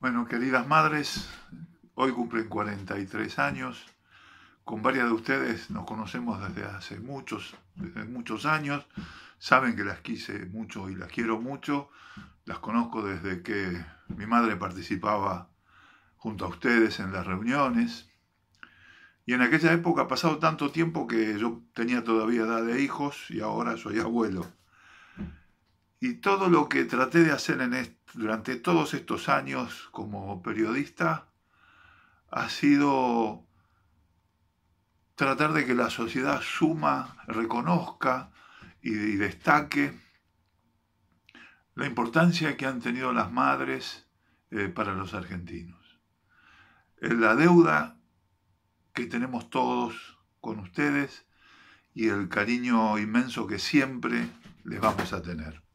Bueno, queridas madres, hoy cumplen 43 años. Con varias de ustedes nos conocemos desde hace muchos, muchos años. Saben que las quise mucho y las quiero mucho. Las conozco desde que mi madre participaba junto a ustedes en las reuniones. Y en aquella época ha pasado tanto tiempo que yo tenía todavía edad de hijos y ahora soy abuelo. Y todo lo que traté de hacer en este durante todos estos años como periodista ha sido tratar de que la sociedad suma, reconozca y, destaque la importancia que han tenido las madres eh, para los argentinos. Eh, la deuda que tenemos todos con ustedes y el cariño inmenso que siempre les vamos a tener.